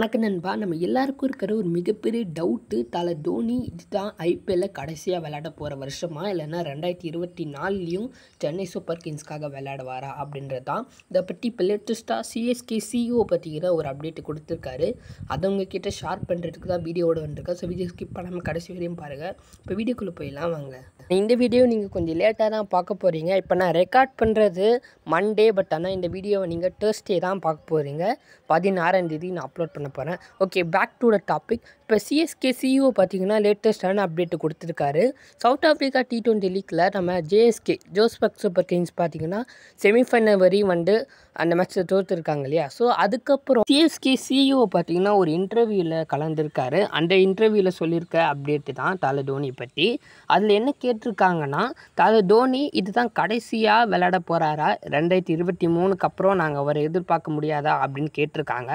வணக்கம் நண்பா நம்ம எல்லாருக்கும் இருக்கிற ஒரு மிகப்பெரிய டவுட்டு தலை தோனி இதுதான் ஐபிஎல்ல கடைசியாக விளையாட போகிற வருஷமா இல்லைன்னா ரெண்டாயிரத்தி இருபத்தி நாலுலேயும் சென்னை சூப்பர் கிங்ஸ்க்காக விளையாடுவாரா அப்படின்றது e தான் இதை பற்றி இப்போ லேட்டஸ்ட்டாக சிஎஸ்கே சிஇஓ பற்றிக்கிற ஒரு அப்டேட் கொடுத்துருக்காரு அதவங்க கிட்டே ஷேர் பண்ணுறதுக்கு தான் வீடியோட வந்துருக்கேன் ஸோ வீடியோ ஸ்கிப் பண்ணாமல் கடைசி வரையும் பாருங்கள் இப்போ வீடியோக்குள்ளே போயிடலாம் வாங்க இந்த வீடியோ நீங்கள் கொஞ்சம் லேட்டாக தான் பார்க்க போகிறீங்க இப்போ நான் ரெக்கார்ட் பண்ணுறது மண்டே பட் ஆனால் இந்த வீடியோவை நீங்கள் டேர்ஸ்டே தான் பார்க்க போகிறீங்க பதினாறாம் தேதி நான் அப்லோட் பண்ண பண்ண போகிறேன் okay back to the topic இப்போ சிஎஸ்கே சிஇஓ e பார்த்தீங்கன்னா லேட்டஸ்டான அப்டேட்டு கொடுத்துருக்காரு சவுத் ஆஃப்ரிக்கா டி ட்வெண்ட்டி லீக்கில் நம்ம ஜேஎஸ்கே ஜோஸ்பக் சூப்பர் கிங்ஸ் பார்த்தீங்கன்னா செமிஃபைனல் வரி வந்து அந்த மேட்ச்சை தோற்றுருக்காங்க இல்லையா ஸோ அதுக்கப்புறம் சிஎஸ்கே சிஇஓ e பார்த்தீங்கன்னா ஒரு இன்டர்வியூவில் கலந்துருக்காரு அந்த இன்டர்வியூவில் சொல்லியிருக்க அப்டேட்டு தான் தால தோனி பற்றி அதில் என்ன கேட்டிருக்காங்கன்னா தால தோனி இதுதான் கடைசியாக விளையாட போகிறாரா ரெண்டாயிரத்தி இருபத்தி மூணுக்கு அப்புறம் நாங்கள் அவரை எதிர்பார்க்க முடியாதா அப்படின்னு கேட்டிருக்காங்க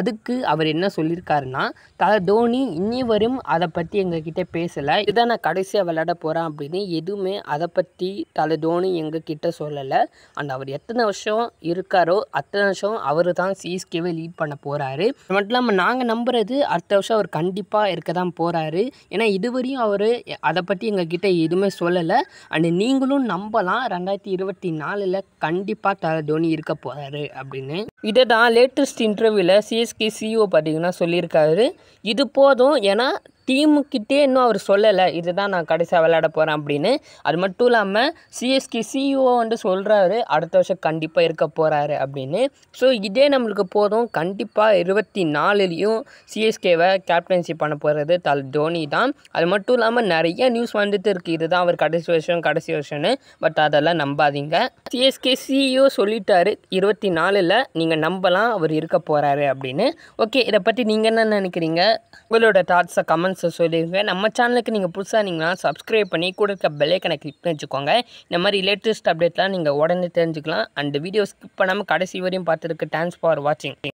அதுக்கு அவர் என்ன சொல்லியிருக்காருன்னா தால தோனி தோனி இனி வரும் அதை பற்றி எங்ககிட்ட பேசலை இதான் நான் கடைசியாக விளையாட போகிறேன் அப்படின்னு எதுவுமே அதை பற்றி தலை தோனி எங்ககிட்ட சொல்லலை அண்ட் அவர் எத்தனை வருஷம் இருக்காரோ அத்தனை வருஷம் அவர் தான் சிஎஸ்கேவை லீட் பண்ண போகிறாரு மட்டும் இல்லாமல் நாங்கள் நம்புறது அடுத்த வருஷம் அவர் கண்டிப்பாக இருக்க தான் போகிறாரு ஏன்னா இதுவரையும் அவர் அதை பற்றி எங்ககிட்ட எதுவுமே சொல்லலை அண்ட் நீங்களும் நம்பலாம் ரெண்டாயிரத்தி இருபத்தி நாலில் கண்டிப்பாக தலை தோனி இருக்க போகிறாரு அப்படின்னு இதை தான் லேட்டஸ்ட் இன்டர்வியூவில் சிஎஸ்கே சிஓ e பார்த்தீங்கன்னா சொல்லியிருக்காரு இது போதும் ஏன்னா டீமுக்கிட்டே இன்னும் அவர் சொல்லலை இதுதான் நான் கடைசியாக விளையாட போகிறேன் அப்படின்னு அது மட்டும் இல்லாமல் சிஎஸ்கே சிஇஓ e வந்து சொல்கிறாரு அடுத்த வருஷம் கண்டிப்பாக இருக்க போகிறாரு அப்படின்னு ஸோ இதே நம்மளுக்கு போதும் கண்டிப்பாக இருபத்தி நாலுலேயும் சிஎஸ்கேவை கேப்டன்ஷிப் பண்ண போகிறது தல் தோனி தான் அது மட்டும் இல்லாமல் நிறைய நியூஸ் வந்துட்டு இருக்குது இதுதான் அவர் கடைசி வருஷம் கடைசி வருஷம்னு பட் அதெல்லாம் நம்பாதீங்க சிஎஸ்கே சிஇஓ e சொல்லிட்டாரு இருபத்தி நாலில் நீங்கள் நம்பலாம் அவர் இருக்க போகிறாரு அப்படின்னு ஓகே இதை பற்றி நீங்கள் என்ன நினைக்கிறீங்க உங்களோட தாட்ஸை கமெண்ட்ஸ் ஆன்சர் சொல்லியிருக்கேன் நம்ம சேனலுக்கு நீங்கள் புதுசாக நீங்கள்னா சப்ஸ்கிரைப் பண்ணி கூட இருக்க பெல்லைக்கனை கிளிக் பண்ணி வச்சுக்கோங்க இந்த மாதிரி லேட்டஸ்ட் அப்டேட்லாம் நீங்கள் உடனே தெரிஞ்சுக்கலாம் அண்ட் வீடியோ ஸ்கிப் பண்ணாமல் கடைசி வரையும் பார்த்துருக்கு தேங்க்ஸ் ஃபார் வாட்சிங்